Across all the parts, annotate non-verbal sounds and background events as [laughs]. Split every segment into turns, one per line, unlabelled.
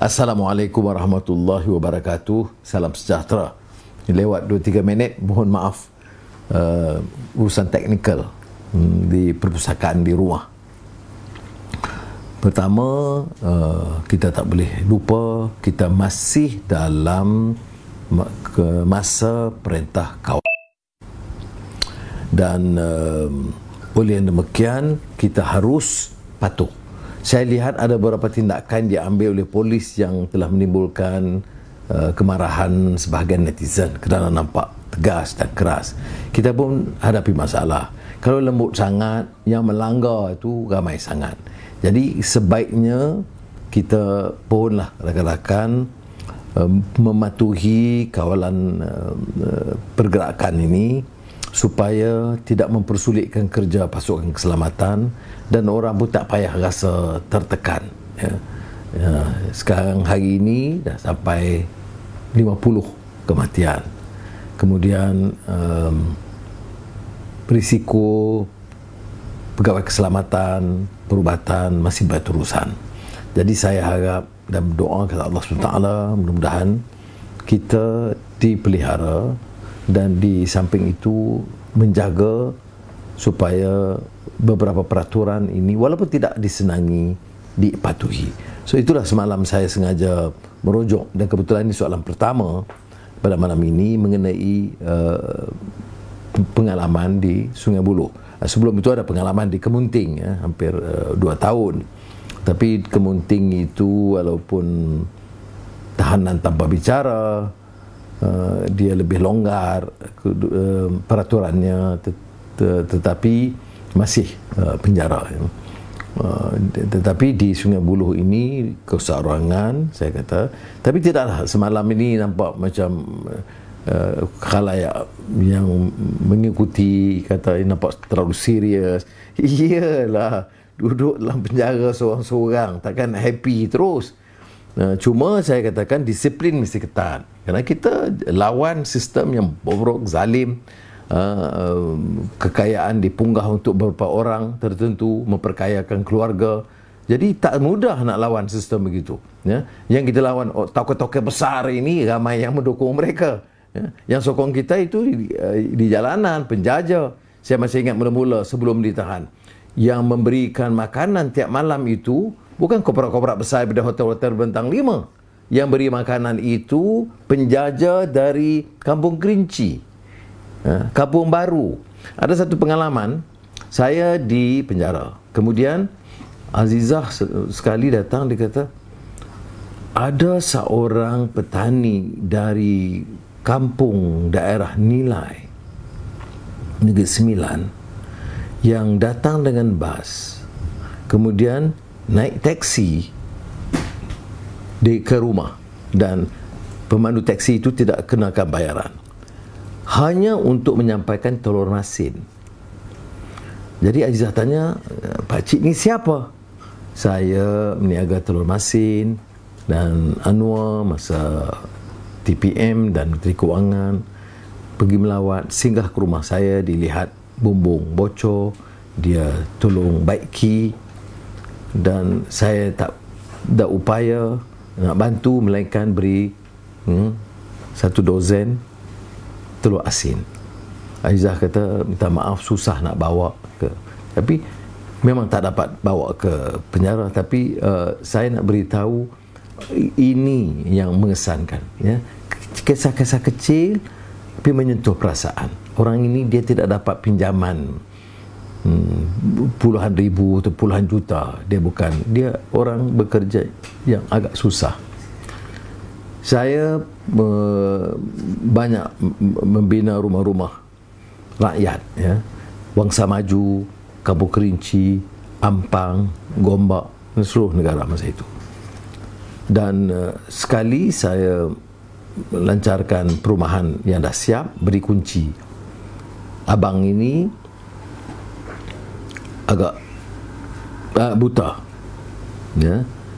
Assalamualaikum warahmatullahi wabarakatuh. Salam sejahtera. Lewat 2-3 minit, mohon maaf uh, urusan teknikal um, di perpustakaan di rumah. Pertama, uh, kita tak boleh lupa kita masih dalam ke masa perintah kawal dan um, oleh demikian kita harus patuh saya lihat ada beberapa tindakan diambil oleh polis yang telah menimbulkan uh, kemarahan sebahagian netizen kerana nampak tegas dan keras. Kita pun hadapi masalah. Kalau lembut sangat, yang melanggar itu ramai sangat. Jadi sebaiknya kita punlah rakan-rakan uh, mematuhi kawalan uh, uh pergerakan ini supaya tidak mempersulitkan kerja pasukan keselamatan dan orang pun tak payah rasa tertekan ya. Ya, sekarang hari ini dah sampai 50 kematian kemudian um, risiko pegawai keselamatan perubatan masih berterusan jadi saya harap dan berdoa kepada Allah SWT mudah-mudahan kita dipelihara dan di samping itu menjaga supaya beberapa peraturan ini walaupun tidak disenangi dipatuhi. So itulah semalam saya sengaja merujuk dan kebetulan ini soalan pertama pada malam ini mengenai uh, pengalaman di Sungai Buloh. Eh, sebelum itu ada pengalaman di Kemunting ya, hampir 2 uh, eh, tahun. Tapi Kemunting itu walaupun tahanan tanpa bicara, Eh, dia lebih longgar uh, peraturannya tet- tetapi masih uh, penjara uh, tetapi di Sungai Buloh ini kesorangan saya kata tapi tidaklah semalam ini nampak macam uh, khalayak yang mengikuti kata ini nampak terlalu serius iyalah duduk dalam penjara seorang-seorang takkan happy terus uh, cuma saya katakan disiplin mesti ketat kerana kita lawan sistem yang bobrok, zalim, uh, kekayaan dipunggah untuk beberapa orang tertentu, memperkayakan keluarga. Jadi tak mudah nak lawan sistem begitu. Ya? Yang kita lawan oh, tokoh-tokoh besar ini ramai yang mendukung mereka. Ya? Yang sokong kita itu di, eh, di jalanan, penjaja. Saya masih ingat mula-mula sebelum ditahan. Yang memberikan makanan tiap malam itu bukan koprak-koprak besar daripada hotel-hotel bentang lima yang beri makanan itu penjaja dari kampung Kerinci. Ha, kampung Baru. Ada satu pengalaman, saya di penjara. Kemudian Azizah sekali datang dia kata ada seorang petani dari kampung daerah Nilai Negeri Sembilan yang datang dengan bas kemudian naik teksi di ke rumah dan pemandu teksi itu tidak kenakan bayaran hanya untuk menyampaikan telur masin jadi Azizah tanya pak cik ni siapa saya meniaga telur masin dan Anwar masa TPM dan Menteri Keuangan pergi melawat singgah ke rumah saya dilihat bumbung bocor dia tolong baiki dan saya tak dah upaya nak bantu melainkan beri hmm, satu dozen telur asin. Aizah kata minta maaf susah nak bawa ke. Tapi memang tak dapat bawa ke penjara tapi uh, saya nak beritahu ini yang mengesankan ya. Kisah-kisah kecil tapi menyentuh perasaan. Orang ini dia tidak dapat pinjaman hmm, puluhan ribu atau puluhan juta dia bukan dia orang bekerja yang agak susah saya uh, banyak membina rumah-rumah rakyat ya Wangsa Maju Kampung Kerinci Ampang Gombak dan seluruh negara masa itu dan uh, sekali saya lancarkan perumahan yang dah siap beri kunci abang ini agak uh, buta. Ya.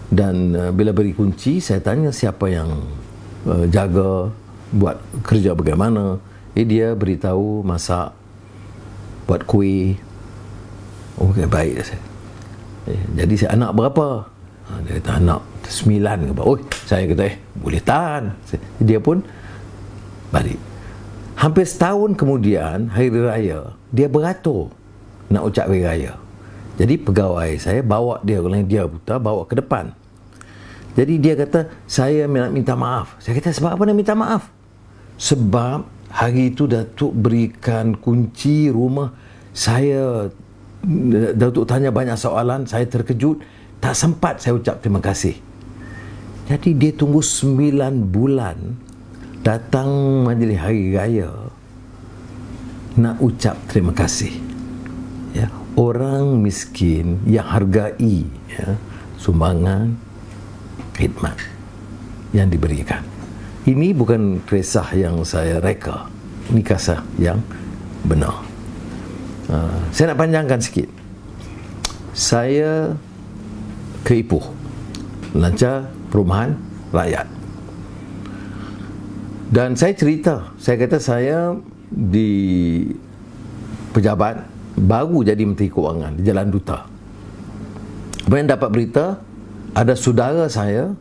Dan uh, bila beri kunci, saya tanya siapa yang uh, jaga, buat kerja bagaimana. Eh, dia beritahu masak, buat kuih. Okey, baik. Lah saya. Eh, jadi saya anak berapa? Dia kata anak sembilan ke apa. Oh, saya kata eh, boleh tahan. Dia pun balik. Hampir setahun kemudian, hari raya, dia beratur nak ucap hari raya. Jadi pegawai saya bawa dia kalau dia buta bawa ke depan. Jadi dia kata saya nak minta maaf. Saya kata sebab apa nak minta maaf? Sebab hari itu Datuk berikan kunci rumah saya Datuk tanya banyak soalan, saya terkejut, tak sempat saya ucap terima kasih. Jadi dia tunggu 9 bulan datang majlis hari raya nak ucap terima kasih. Ya, orang miskin yang hargai ya, sumbangan khidmat yang diberikan. Ini bukan kisah yang saya reka. Ini kisah yang benar. Uh, saya nak panjangkan sikit. Saya ke Ipoh lancar perumahan rakyat. Dan saya cerita, saya kata saya di pejabat baru jadi menteri kewangan di jalan duta kemudian dapat berita ada saudara saya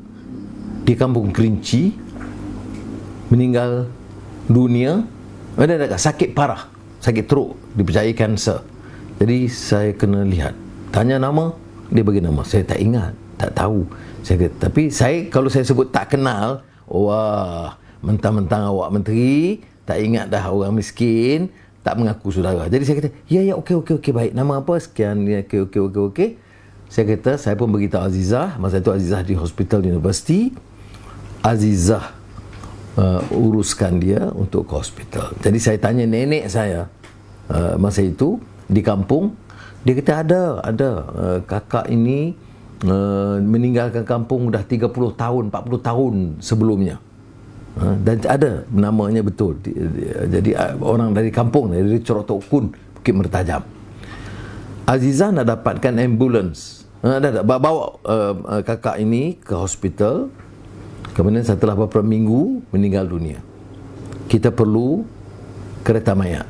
di kampung Kerinci meninggal dunia ada eh, ada sakit parah sakit teruk dipercayai kanser jadi saya kena lihat tanya nama dia bagi nama saya tak ingat tak tahu saya kata, tapi saya kalau saya sebut tak kenal wah mentang-mentang awak menteri tak ingat dah orang miskin tak mengaku saudara. Jadi saya kata, ya ya okey okey okey baik. Nama apa? Sekian ya okey okey okey okey. Saya kata saya pun beritahu Azizah, masa itu Azizah di hospital universiti. Azizah uh, uruskan dia untuk ke hospital. Jadi saya tanya nenek saya uh, masa itu di kampung, dia kata ada, ada uh, kakak ini uh, meninggalkan kampung dah 30 tahun, 40 tahun sebelumnya. Ha, dan ada namanya betul jadi ah, orang dari kampung dari Cerotokun Bukit Mertajam Azizah nak dapatkan ambulans ha, dah dah bawa eh, eh, kakak ini ke hospital kemudian setelah beberapa minggu meninggal dunia kita perlu kereta mayat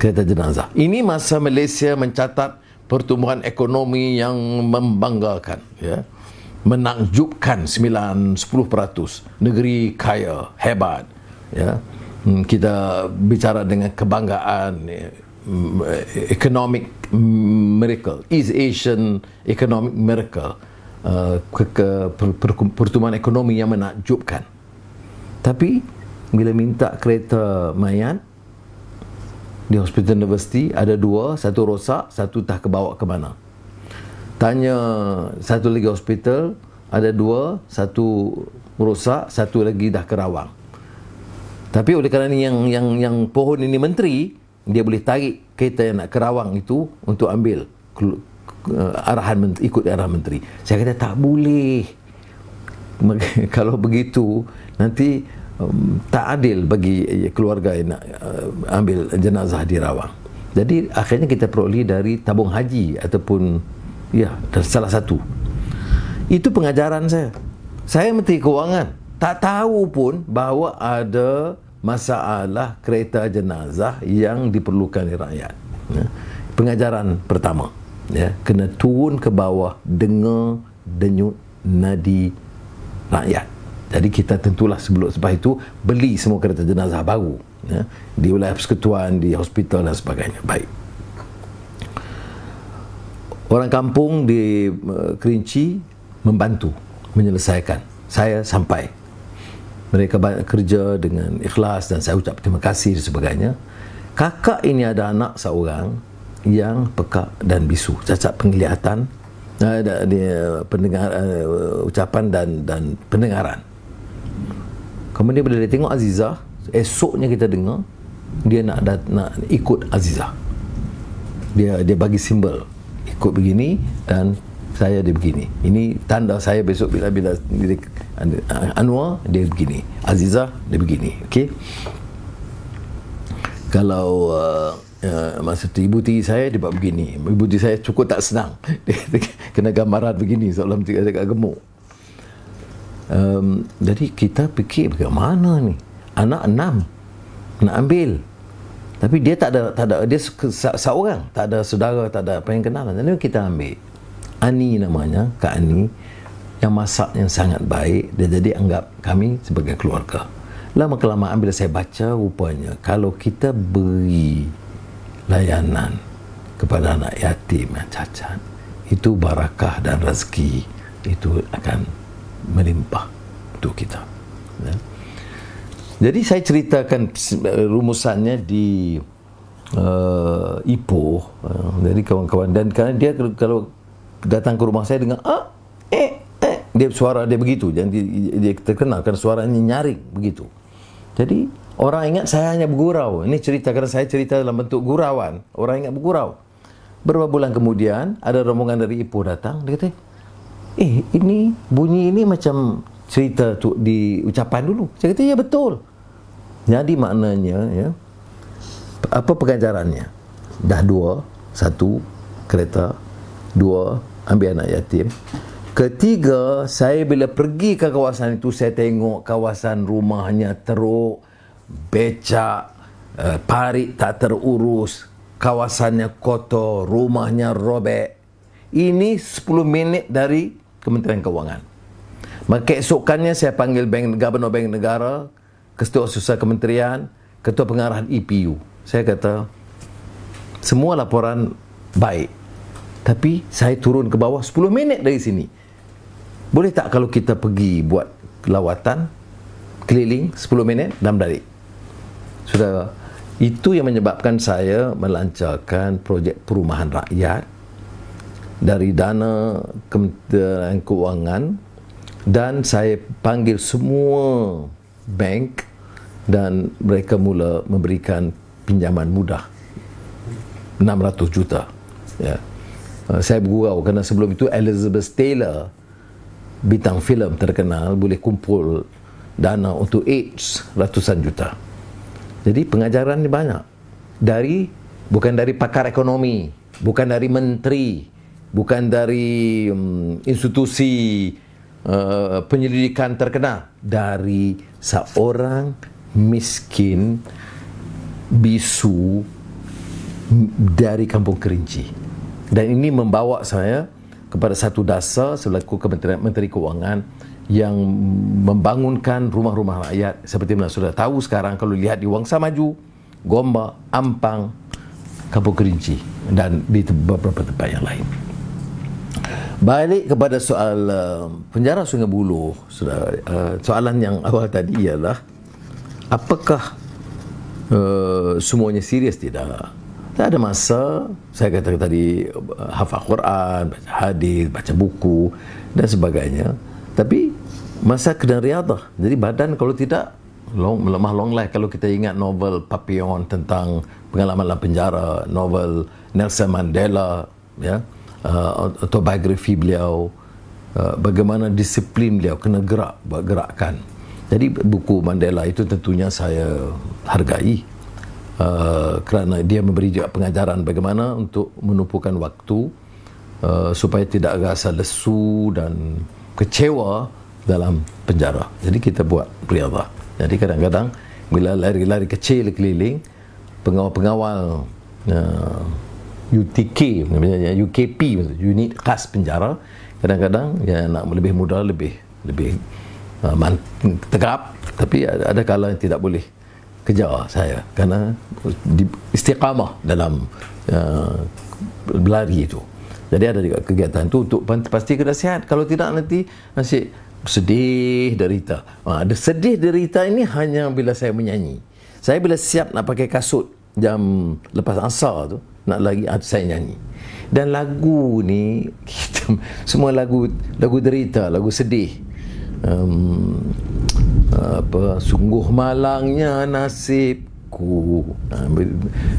kereta jenazah ini masa Malaysia mencatat pertumbuhan ekonomi yang membanggakan ya yeah menakjubkan 9-10% negeri kaya, hebat ya. Hmm, kita bicara dengan kebanggaan eh, eh, economic miracle is Asian economic miracle Uh, ke, per, per, pertumbuhan ekonomi yang menakjubkan. Tapi bila minta kereta mayat di hospital universiti ada dua, satu rosak, satu tak kebawa ke mana tanya satu lagi hospital ada dua satu rosak satu lagi dah kerawang tapi oleh kerana yang yang yang pohon ini menteri dia boleh tarik kereta yang nak kerawang itu untuk ambil eh, arahan menteri, ikut arahan menteri saya kata tak boleh [laughs] kalau begitu nanti um, tak adil bagi eh, keluarga yang nak uh, ambil jenazah di rawang jadi akhirnya kita peroleh dari tabung haji ataupun Ya, dan salah satu. Itu pengajaran saya. Saya Menteri Keuangan. Tak tahu pun bahawa ada masalah kereta jenazah yang diperlukan di rakyat. Ya. Pengajaran pertama. Ya. Kena turun ke bawah dengar denyut nadi rakyat. Jadi kita tentulah sebelum sebab itu beli semua kereta jenazah baru. Ya. Di wilayah persekutuan, di hospital dan sebagainya. Baik orang kampung di uh, Kerinci membantu menyelesaikan. Saya sampai. Mereka banyak kerja dengan ikhlas dan saya ucap terima kasih dan sebagainya. Kakak ini ada anak seorang yang pekak dan bisu, cacat penglihatan, ada eh, uh, pendengar uh, ucapan dan dan pendengaran. Kemudian bila dia tengok Aziza, esoknya kita dengar dia nak nak ikut Aziza. Dia dia bagi simbol ikut begini dan saya dia begini. Ini tanda saya besok bila-bila Anwar dia begini, Azizah dia begini. Okey. Kalau uh, uh, masa tu ibu tiri saya dia buat begini. Ibu tiri saya cukup tak senang. [laughs] Dia kena gambaran begini sebab mesti ada kat gemuk. Um, jadi kita fikir bagaimana ni? Anak enam nak ambil tapi dia tak ada tak ada dia seorang, tak ada saudara, tak ada apa yang kenal. Jadi kita ambil Ani namanya, Kak Ani yang masak yang sangat baik, dia jadi anggap kami sebagai keluarga. Lama kelamaan bila saya baca rupanya kalau kita beri layanan kepada anak yatim yang cacat itu barakah dan rezeki itu akan melimpah untuk kita. Ya. Yeah. Jadi saya ceritakan eh, rumusannya di uh, Ipoh. Uh, jadi kawan-kawan dan karena dia kalau datang ke rumah saya dengan ah eh eh dia suara dia begitu. Jadi dia terkenal kerana suaranya nyaring begitu. Jadi orang ingat saya hanya bergurau. Ini cerita kerana saya cerita dalam bentuk gurauan. Orang ingat bergurau. Beberapa bulan kemudian ada rombongan dari Ipoh datang dia kata eh ini bunyi ini macam cerita tu di ucapan dulu. Saya kata ya betul. Jadi maknanya ya, apa pengajarannya? Dah dua, satu kereta, dua ambil anak yatim. Ketiga, saya bila pergi ke kawasan itu, saya tengok kawasan rumahnya teruk, becak, eh, parit tak terurus, kawasannya kotor, rumahnya robek. Ini 10 minit dari Kementerian Kewangan. Maka esokannya saya panggil bank, Gubernur Bank Negara, Ketua Susah Kementerian, Ketua Pengarahan EPU. Saya kata, semua laporan baik. Tapi saya turun ke bawah 10 minit dari sini. Boleh tak kalau kita pergi buat lawatan, keliling 10 minit dalam dari? Sudah, itu yang menyebabkan saya melancarkan projek perumahan rakyat dari dana Kementerian kewangan dan saya panggil semua bank dan mereka mula memberikan pinjaman mudah 600 juta ya. Eh, saya bergurau kerana sebelum itu Elizabeth Taylor bintang filem terkenal boleh kumpul dana untuk AIDS ratusan juta jadi pengajaran ni banyak dari bukan dari pakar ekonomi bukan dari menteri bukan dari um, institusi uh, penyelidikan terkenal dari seorang miskin, bisu dari kampung Kerinci. Dan ini membawa saya kepada satu dasar selaku Kementerian Menteri Keuangan yang membangunkan rumah-rumah rakyat seperti mana sudah tahu sekarang kalau lihat di Wangsa Maju, Gomba, Ampang, Kampung Kerinci dan di beberapa tempat yang lain. Balik kepada soal uh, penjara Sungai Buloh, uh, soalan yang [laughs] awal tadi ialah apakah uh, semuanya serius tidak? Tak ada masa, saya kata tadi hafal Quran, baca hadis, baca buku dan sebagainya. Tapi masa kena riadah. Jadi badan kalau tidak long, melemah long life. Kalau kita ingat novel Papillon tentang pengalaman dalam penjara, novel Nelson Mandela, ya, uh, autobiografi beliau, uh, bagaimana disiplin beliau kena gerak, bergerakkan. Jadi buku Mandela itu tentunya saya hargai uh, kerana dia memberi juga pengajaran bagaimana untuk menumpukan waktu uh, supaya tidak rasa lesu dan kecewa dalam penjara. Jadi kita buat riadah. Jadi kadang-kadang bila lari-lari kecil keliling pengawal-pengawal UTK uh, namanya UKP unit khas penjara kadang-kadang yang nak lebih mudah lebih lebih Ah, man, tegap tapi ada kala yang tidak boleh kejar saya kerana istiqamah dalam uh, berlari itu jadi ada juga kegiatan itu untuk pasti kena sihat kalau tidak nanti masih sedih derita ah, ada sedih derita ini hanya bila saya menyanyi saya bila siap nak pakai kasut jam lepas asar tu nak lagi ha, saya nyanyi dan lagu ni kita, [laughs] semua lagu lagu derita lagu sedih um, apa sungguh malangnya nasibku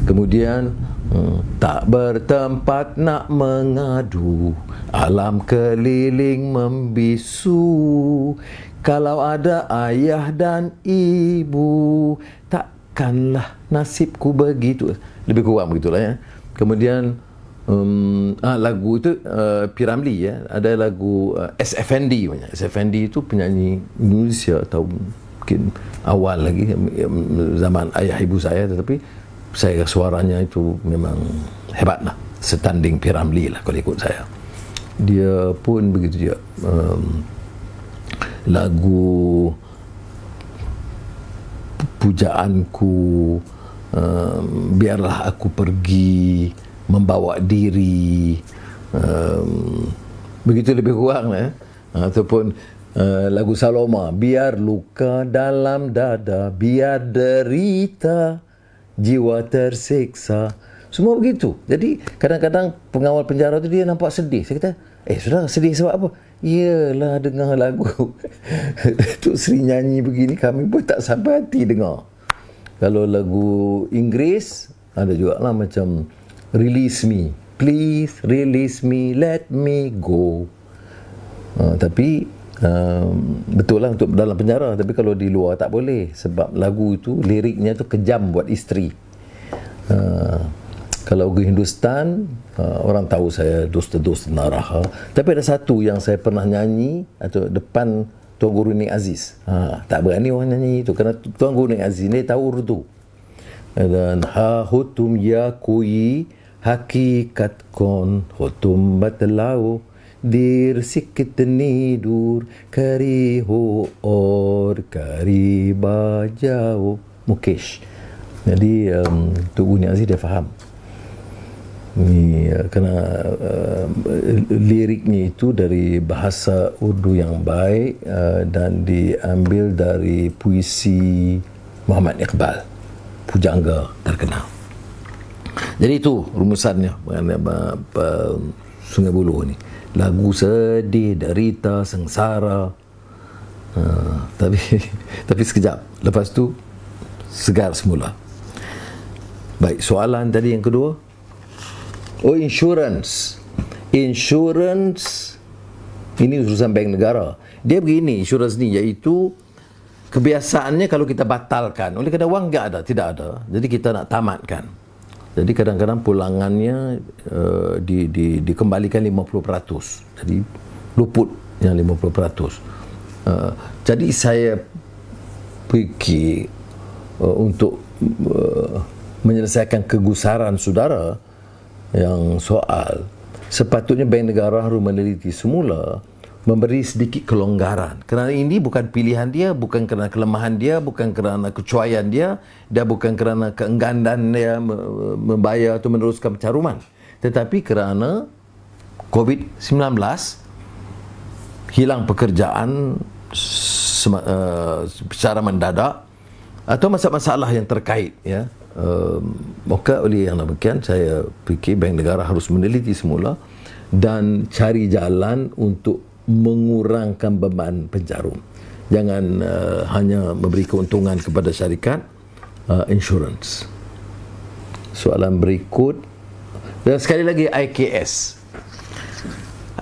kemudian eh, tak bertempat nak mengadu alam keliling membisu kalau ada ayah dan ibu takkanlah nasibku begitu lebih kurang begitulah ya kemudian Um, ah, lagu itu uh, Piramli ya. Ada lagu uh, SFND banyak SFND itu penyanyi Indonesia tahun mungkin awal lagi zaman ayah ibu saya tetapi saya suaranya itu memang hebatlah Setanding Piramli lah kalau ikut saya. Dia pun begitu juga. Um, lagu pujaanku um, biarlah aku pergi membawa diri um, begitu lebih kurang lah, eh? ataupun uh, lagu Saloma biar luka dalam dada biar derita jiwa tersiksa semua begitu jadi kadang-kadang pengawal penjara tu dia nampak sedih saya kata eh sudah sedih sebab apa Iyalah dengar lagu Datuk [laughs] Sri nyanyi begini Kami pun tak sampai hati dengar Kalau lagu Inggeris Ada juga lah macam release me. Please release me, let me go. Uh, tapi um, betul lah untuk dalam penjara tapi kalau di luar tak boleh sebab lagu itu liriknya tu kejam buat isteri. Uh, kalau ke Hindustan uh, orang tahu saya dosta dosta narah. Ha? Tapi ada satu yang saya pernah nyanyi atau depan Tuan Guru Nik Aziz. Ha, tak berani orang nyanyi itu kerana Tuan Guru Nik Aziz ni tahu Urdu. Dan ha hutum ya kuyi hakikat kon hutum batlau dir sikit ni nidur kariho or kari jauh mukesh jadi um, tu guni aziz dia faham ni uh, kena uh, eh, liriknya itu dari bahasa urdu yang baik uh, dan diambil dari puisi Muhammad Iqbal pujangga terkenal jadi itu rumusannya mengenai Sungai Buloh ni Lagu sedih, derita, sengsara uh, Tapi [laughs] tapi sekejap Lepas tu segar semula Baik, soalan tadi yang kedua Oh, insurance Insurance Ini urusan bank negara Dia begini, insurance ni Iaitu kebiasaannya kalau kita batalkan Oleh kerana wang tidak ada, tidak ada Jadi kita nak tamatkan jadi kadang-kadang pulangannya uh, di, di, dikembalikan 50%. Jadi luput yang 50%. Uh, eh, jadi saya pergi uh, untuk uh, menyelesaikan kegusaran saudara yang soal sepatutnya bank negara harus meneliti semula memberi sedikit kelonggaran. Kerana ini bukan pilihan dia, bukan kerana kelemahan dia, bukan kerana kecuaian dia, dan bukan kerana keengganan dia membayar atau meneruskan pencaruman. Tetapi kerana COVID-19 hilang pekerjaan eh, secara mendadak atau masalah-masalah yang terkait ya maka oleh yang demikian saya fikir bank negara harus meneliti semula dan cari jalan untuk mengurangkan beban penjarum. Jangan uh, hanya memberi keuntungan kepada syarikat uh, insurance. Soalan berikut. Dan sekali lagi IKS.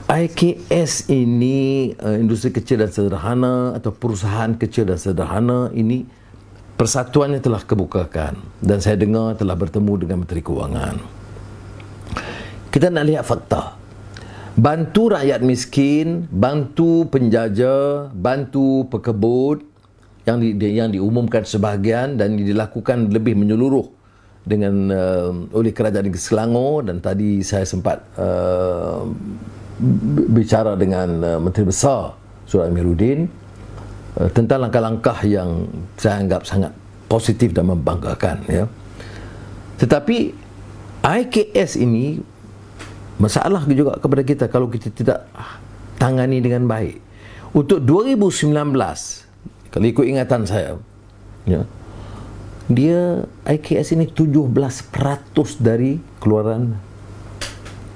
IKS ini uh, industri kecil dan sederhana atau perusahaan kecil dan sederhana ini persatuannya telah kebukakan dan saya dengar telah bertemu dengan menteri kewangan. Kita nak lihat fakta bantu rakyat miskin, bantu penjaja, bantu pekebut yang di, yang diumumkan sebahagian dan dilakukan lebih menyeluruh dengan uh, oleh kerajaan Selangor dan tadi saya sempat uh, bicara dengan uh, Menteri Besar Surat Amiruddin uh, tentang langkah-langkah yang saya anggap sangat positif dan membanggakan ya. Tetapi IKS ini masalah juga kepada kita kalau kita tidak tangani dengan baik. Untuk 2019, kalau ikut ingatan saya, ya, dia IKS ini 17% dari keluaran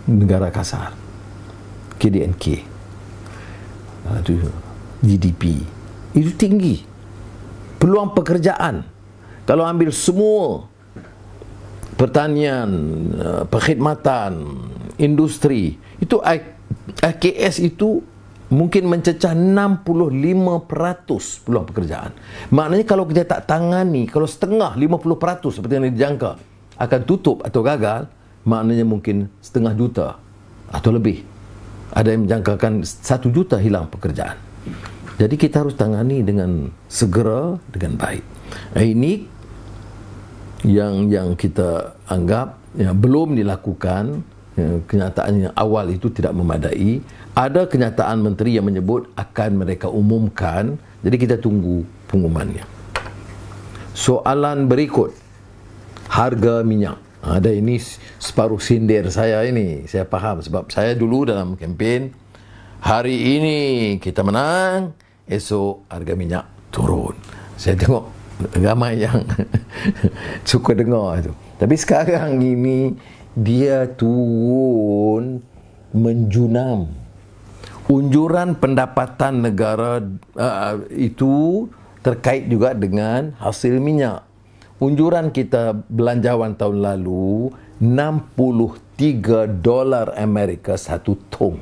negara kasar. KDNK. Ah, itu GDP. Itu tinggi. Peluang pekerjaan. Kalau ambil semua pertanian, eh, perkhidmatan, industri. Itu AKS itu mungkin mencecah 65% peluang pekerjaan. Maknanya kalau kita tak tangani, kalau setengah 50% seperti yang dijangka akan tutup atau gagal, maknanya mungkin setengah juta atau lebih. Ada yang menjangkakan satu juta hilang pekerjaan. Jadi kita harus tangani dengan segera, dengan baik. Ini yang yang kita anggap yang belum dilakukan ya, kenyataan yang awal itu tidak memadai ada kenyataan menteri yang menyebut akan mereka umumkan jadi kita tunggu pengumumannya soalan berikut harga minyak ada ha, ini separuh sindir saya ini saya faham sebab saya dulu dalam kempen hari ini kita menang esok harga minyak turun saya tengok ramai yang [laughs] suka dengar tu. Tapi sekarang ini dia turun menjunam. Unjuran pendapatan negara uh, itu terkait juga dengan hasil minyak. Unjuran kita belanjawan tahun lalu 63 dolar Amerika satu tong.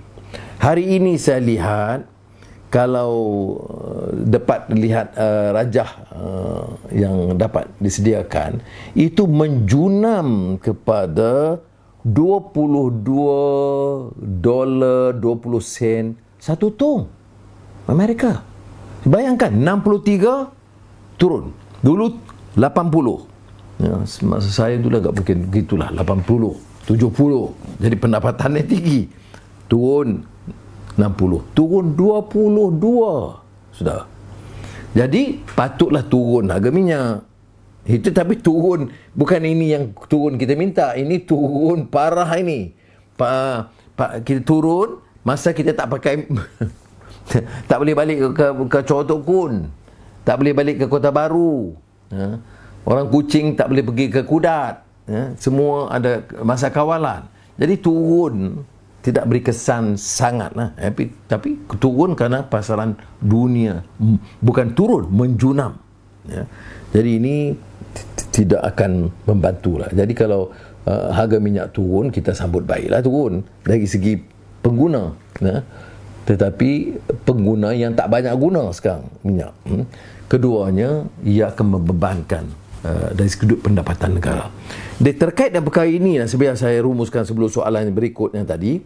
Hari ini saya lihat kalau uh, dapat lihat uh, rajah uh, yang dapat disediakan itu menjunam kepada 22 dolar 20 sen satu tong Amerika bayangkan 63 turun dulu 80 ya, masa saya itulah agak mungkin gitulah 80 70 jadi pendapatannya tinggi turun 60 turun 22 sudah jadi patutlah turun harga minyak itu tapi turun bukan ini yang turun kita minta ini turun parah ini pa, pa, kita turun masa kita tak pakai [laughs] tak boleh balik ke ke, ke Chotok Kun tak boleh balik ke Kota Baru ya. orang kucing tak boleh pergi ke Kudat ya. semua ada masa kawalan jadi turun tidak beri kesan sangat lah. Eh, tapi, tapi turun kerana pasaran dunia. Bukan turun, menjunam. Ya. Jadi ini tidak akan membantu lah. Jadi kalau uh, harga minyak turun, kita sambut baiklah turun. Dari segi pengguna. Ya. Tetapi pengguna yang tak banyak guna sekarang minyak. Hmm. Keduanya, ia akan membebankan Eh, dari sudut pendapatan negara. Dan terkait dengan perkara ini dan lah. sebenarnya saya rumuskan sebelum soalan berikut yang tadi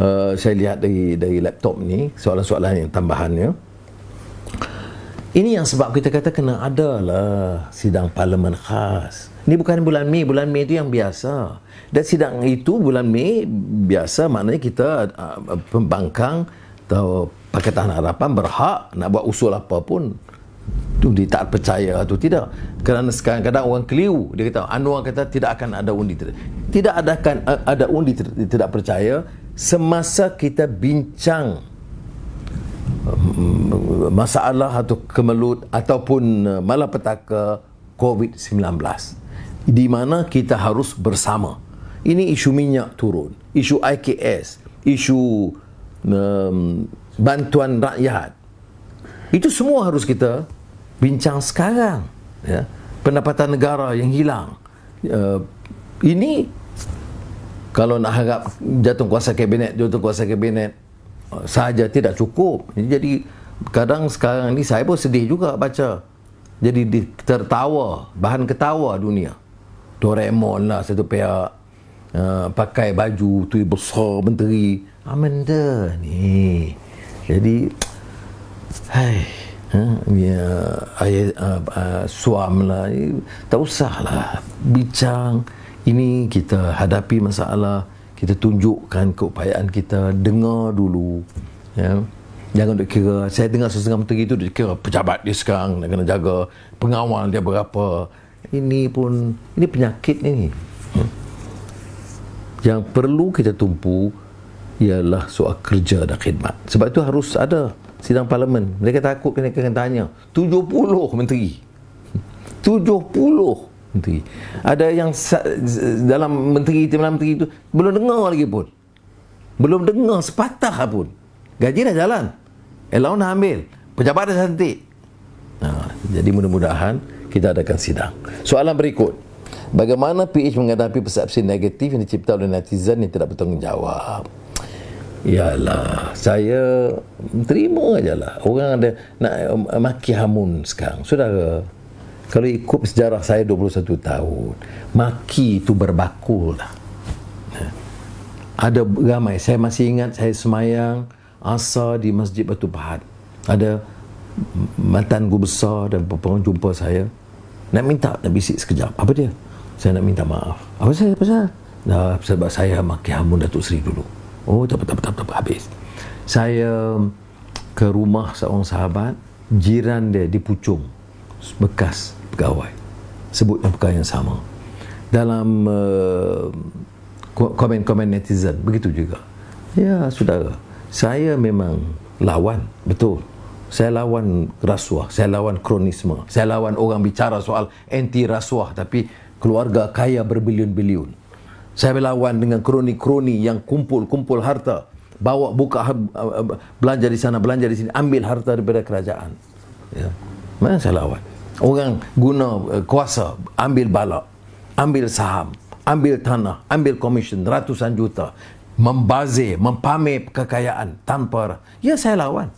uh, saya lihat dari dari laptop ni soalan-soalan yang tambahannya. Ini yang sebab kita kata kena ada lah sidang parlimen khas. Ini bukan bulan Mei, bulan Mei itu yang biasa. Dan sidang itu bulan Mei biasa maknanya kita uh, pembangkang atau Pakatan Harapan berhak nak buat usul apa pun itu dia tak percaya atau tidak kerana sekarang kadang orang keliru dia kata anuar kata tidak akan ada undi tidak, tidak adakan eh, ada undi tidak percaya semasa kita bincang eh, masalah atau kemelut ataupun eh, malapetaka COVID-19 di mana kita harus bersama ini isu minyak turun isu IKS isu um, bantuan rakyat itu semua harus kita bincang sekarang ya pendapatan negara yang hilang uh, ini kalau nak harap jatuh kuasa kabinet jatuh kuasa kabinet uh, saja tidak cukup jadi kadang sekarang ni saya pun sedih juga baca jadi tertawa bahan ketawa dunia Doraemon lah satu pihak uh, pakai baju tu besar menteri amanda ah, ni jadi hai Ha, ya ayah ah, uh, uh, ah, suam lah eh, tak usahlah bincang ini kita hadapi masalah kita tunjukkan keupayaan kita dengar dulu ya jangan duk kira saya dengar sesengah menteri itu duk kira pejabat dia sekarang nak kena jaga pengawal dia berapa ini pun ini penyakit ni ya. yang perlu kita tumpu ialah soal kerja dan khidmat sebab itu harus ada sidang parlimen mereka takut kena kena tanya 70 menteri 70 [laughs] menteri ada yang dalam menteri itu dalam menteri itu belum dengar lagi pun belum dengar sepatah pun gaji dah jalan allowance dah ambil pejabat dah cantik ha, jadi mudah-mudahan kita adakan sidang soalan berikut Bagaimana PH menghadapi persepsi negatif yang dicipta oleh netizen yang tidak bertanggungjawab? Yalah, saya terima aja lah. Orang ada nak um, maki hamun sekarang. Saudara, kalau ikut sejarah saya 21 tahun, maki itu berbakul lah. Ada ramai, saya masih ingat saya semayang asar di Masjid Batu Pahat. Ada mantan guru besar dan perempuan jumpa saya. Nak minta, nak bisik sekejap. Apa dia? Saya nak minta maaf. Apa saya? Apa saya? Nah, sebab saya maki hamun Datuk Seri dulu. Oh, tak apa, tak apa, habis. Saya ke rumah seorang sahabat, jiran dia di Pucung, bekas pegawai. Sebut yang perkara yang sama. Dalam uh, eh, komen-komen netizen, begitu juga. Ya, saudara, saya memang lawan, betul. Saya lawan rasuah, saya lawan kronisme, saya lawan orang bicara soal anti rasuah tapi keluarga kaya berbilion-bilion. Saya berlawan dengan kroni-kroni yang kumpul-kumpul harta. Bawa buka ha, ha, belanja di sana, belanja di sini. Ambil harta daripada kerajaan. Ya. Mana saya lawan? Orang guna eh, kuasa, ambil balak. Ambil saham. Ambil tanah. Ambil komisen ratusan juta. Membazir, mempamer kekayaan tanpa. Ya, saya lawan.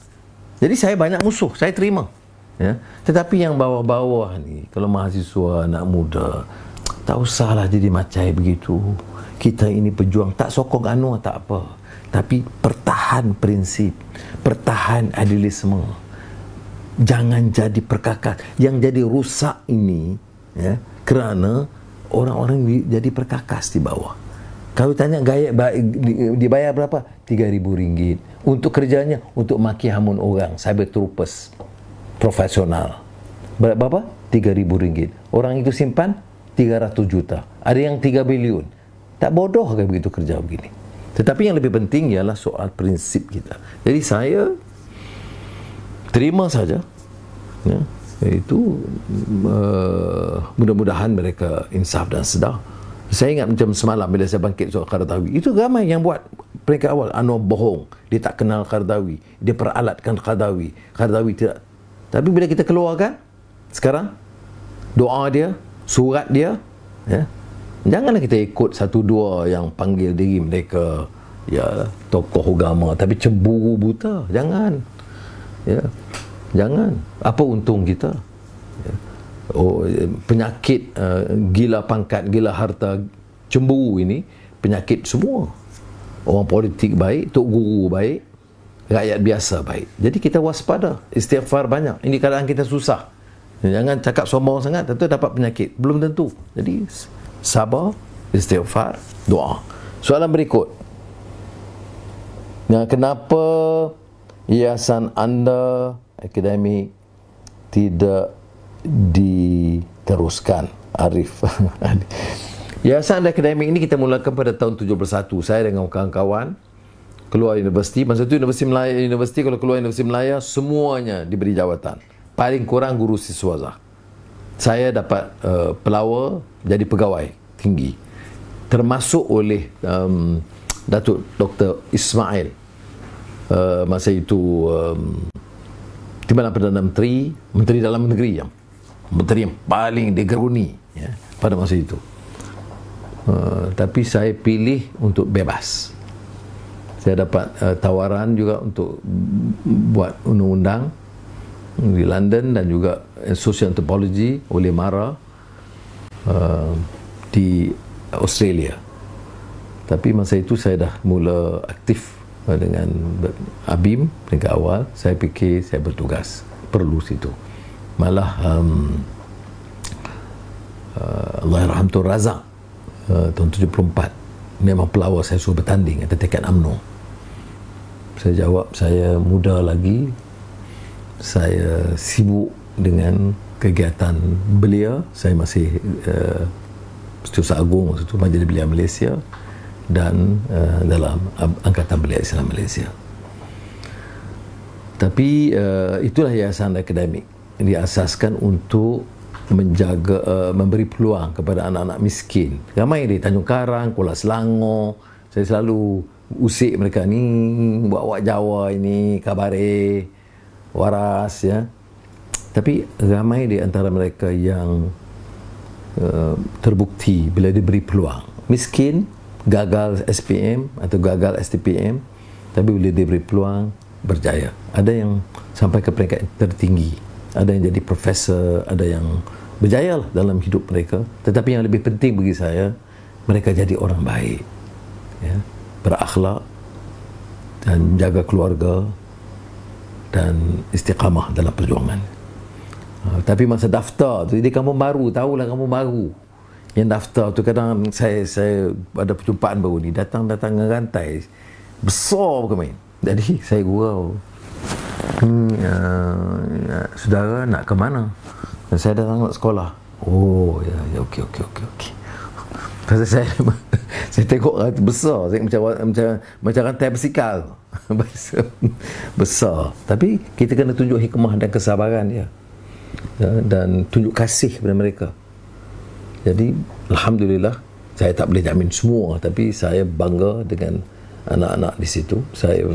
Jadi saya banyak musuh. Saya terima. Ya. Tetapi yang bawah-bawah ni, kalau mahasiswa, anak muda, tak usahlah jadi macam begitu kita ini pejuang tak sokong anu tak apa tapi pertahan prinsip pertahan adilisme jangan jadi perkakas yang jadi rusak ini ya kerana orang-orang jadi perkakas di bawah kalau tanya gaya dibayar berapa? rm ringgit Untuk kerjanya? Untuk maki hamun orang. Cyber troopers. Profesional. Berapa? rm ringgit. Orang itu simpan? 300 juta. Ada yang 3 bilion. Tak bodoh kan begitu kerja begini? Tetapi yang lebih penting ialah soal prinsip kita. Jadi saya terima saja. Ya, itu uh, mudah-mudahan mereka insaf dan sedar. Saya ingat macam semalam bila saya bangkit soal Kardawi. Itu ramai yang buat peringkat awal. Anwar bohong. Dia tak kenal Kardawi. Dia peralatkan Kardawi. Kardawi tidak. Tapi bila kita keluarkan sekarang, doa dia, surat dia, ya, janganlah kita ikut satu dua yang panggil diri mereka ya tokoh agama tapi cemburu buta jangan ya jangan apa untung kita ya. oh penyakit uh, gila pangkat gila harta cemburu ini penyakit semua orang politik baik tok guru baik rakyat biasa baik jadi kita waspada istighfar banyak ini keadaan kita susah jangan cakap sombong sangat tentu dapat penyakit belum tentu jadi sabar, istighfar, doa. Soalan berikut. Nah, kenapa yayasan anda akademik tidak diteruskan? Arif. [laughs] yayasan akademik ini kita mulakan pada tahun 71. Saya dengan kawan-kawan keluar universiti. Masa itu universiti Melayu, universiti kalau keluar universiti Melayu semuanya diberi jawatan. Paling kurang guru siswa sahaja saya dapat uh, pelawa jadi pegawai tinggi termasuk oleh um, Datuk Dr. Ismail uh, masa itu um, Timbalan Perdana Menteri Menteri Dalam Negeri yang Menteri yang paling digeruni ya, pada masa itu uh, tapi saya pilih untuk bebas saya dapat uh, tawaran juga untuk buat undang-undang di London dan juga Social Anthropology oleh Mara uh, di Australia. Tapi masa itu saya dah mula aktif uh, dengan ABIM dari awal, saya fikir saya bertugas perlu situ. Malah um, uh, Allah Rahim Tun Razak uh, tahun 74 memang pelawar saya suruh bertanding atas tekad UMNO. Saya jawab saya muda lagi saya sibuk dengan kegiatan belia saya masih uh, eh, setiausaha agung waktu itu majlis belia Malaysia dan uh, dalam angkatan belia Islam Malaysia tapi uh, itulah yayasan akademik diasaskan untuk menjaga uh, memberi peluang kepada anak-anak miskin ramai di Tanjung Karang Kuala Selangor saya selalu usik mereka ni buat-buat Jawa ini kabare waras ya. Tapi ramai di antara mereka yang uh, terbukti bila diberi peluang. Miskin, gagal SPM atau gagal STPM, tapi bila diberi peluang berjaya. Ada yang sampai ke peringkat tertinggi, ada yang jadi profesor, ada yang berjaya lah dalam hidup mereka. Tetapi yang lebih penting bagi saya, mereka jadi orang baik. Ya, berakhlak dan jaga keluarga, dan istiqamah dalam perjuangan. Uh, tapi masa daftar tu, jadi kamu baru, tahulah kamu baru. Yang daftar tu kadang saya saya ada perjumpaan baru ni, datang-datang dengan rantai. Besar bukan main. Jadi [laughs] saya gurau. Hmm, uh, saudara nak ke mana? Dan saya datang ke sekolah. Oh, ya, ya, okey, okey, okey, okey. Pasal saya [laughs] saya tengok besar, saya macam macam macam rantai basikal. [laughs] besar. Tapi kita kena tunjuk hikmah dan kesabaran dia. Ya, dan tunjuk kasih kepada mereka. Jadi alhamdulillah saya tak boleh jamin semua tapi saya bangga dengan anak-anak di situ. Saya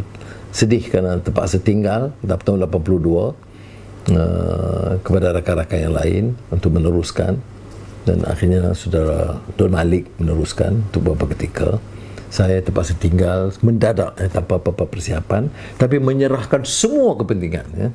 sedih kerana terpaksa tinggal tahun 82 uh, eh, kepada rakan-rakan yang lain untuk meneruskan dan akhirnya saudara Don Malik meneruskan untuk beberapa ketika saya terpaksa tinggal mendadak eh, tanpa apa-apa persiapan tapi menyerahkan semua kepentingan ya. Eh.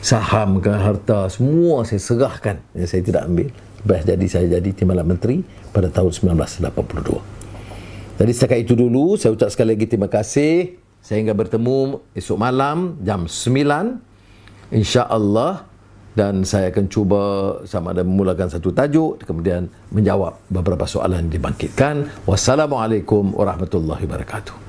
saham ke harta semua saya serahkan ya, saya tidak ambil Baik jadi saya jadi Timbalan Menteri pada tahun 1982 jadi setakat itu dulu saya ucap sekali lagi terima kasih saya ingin bertemu esok malam jam 9 insyaAllah Allah dan saya akan cuba sama ada memulakan satu tajuk kemudian menjawab beberapa soalan yang dibangkitkan wassalamualaikum warahmatullahi wabarakatuh